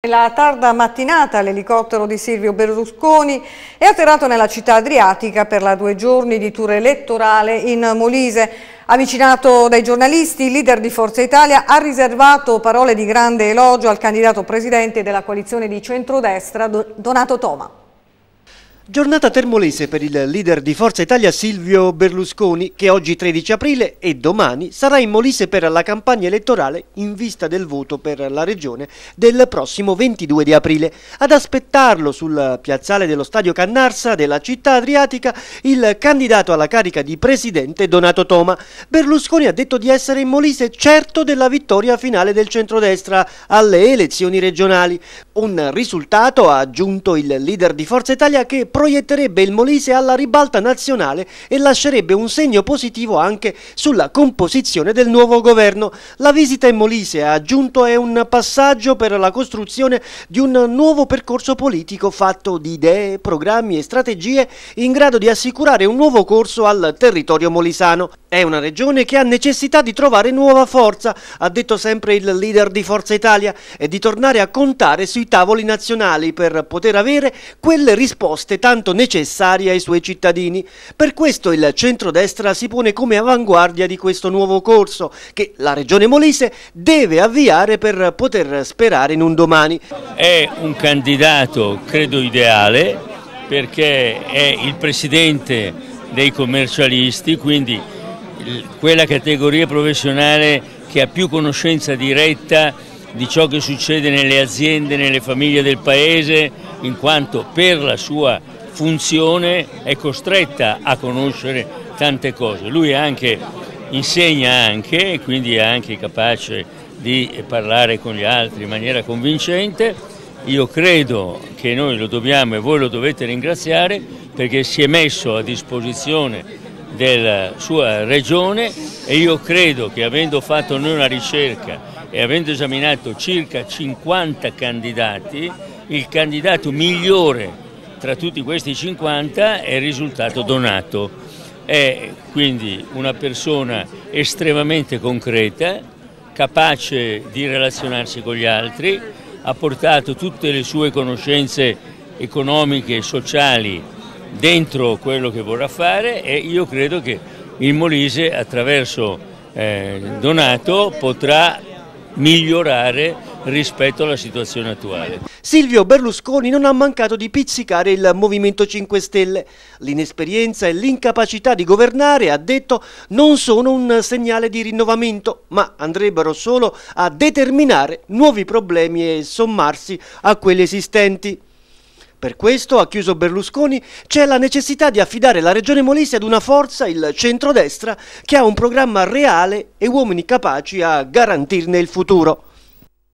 Nella tarda mattinata l'elicottero di Silvio Berlusconi è atterrato nella città adriatica per la due giorni di tour elettorale in Molise. Avvicinato dai giornalisti, il leader di Forza Italia ha riservato parole di grande elogio al candidato presidente della coalizione di centrodestra Donato Toma. Giornata termolese per il leader di Forza Italia Silvio Berlusconi che oggi 13 aprile e domani sarà in Molise per la campagna elettorale in vista del voto per la regione del prossimo 22 di aprile. Ad aspettarlo sul piazzale dello stadio Cannarsa della città adriatica il candidato alla carica di presidente Donato Toma. Berlusconi ha detto di essere in Molise certo della vittoria finale del centrodestra alle elezioni regionali. Un risultato ha aggiunto il leader di Forza Italia che proietterebbe il Molise alla ribalta nazionale e lascerebbe un segno positivo anche sulla composizione del nuovo governo. La visita in Molise, ha aggiunto, è un passaggio per la costruzione di un nuovo percorso politico fatto di idee, programmi e strategie in grado di assicurare un nuovo corso al territorio molisano. È una regione che ha necessità di trovare nuova forza, ha detto sempre il leader di Forza Italia, e di tornare a contare sui tavoli nazionali per poter avere quelle risposte tanto necessarie ai suoi cittadini. Per questo il centrodestra si pone come avanguardia di questo nuovo corso che la regione Molise deve avviare per poter sperare in un domani. È un candidato, credo, ideale perché è il presidente dei commercialisti, quindi quella categoria professionale che ha più conoscenza diretta di ciò che succede nelle aziende, nelle famiglie del paese, in quanto per la sua funzione è costretta a conoscere tante cose. Lui anche, insegna anche quindi è anche capace di parlare con gli altri in maniera convincente. Io credo che noi lo dobbiamo e voi lo dovete ringraziare perché si è messo a disposizione della sua regione e io credo che avendo fatto noi una ricerca e avendo esaminato circa 50 candidati, il candidato migliore tra tutti questi 50 è il risultato donato. È quindi una persona estremamente concreta, capace di relazionarsi con gli altri, ha portato tutte le sue conoscenze economiche e sociali dentro quello che vorrà fare e io credo che il Molise attraverso eh, Donato potrà migliorare rispetto alla situazione attuale. Silvio Berlusconi non ha mancato di pizzicare il Movimento 5 Stelle. L'inesperienza e l'incapacità di governare, ha detto, non sono un segnale di rinnovamento, ma andrebbero solo a determinare nuovi problemi e sommarsi a quelli esistenti. Per questo, ha chiuso Berlusconi, c'è la necessità di affidare la regione Molise ad una forza, il centrodestra, che ha un programma reale e uomini capaci a garantirne il futuro.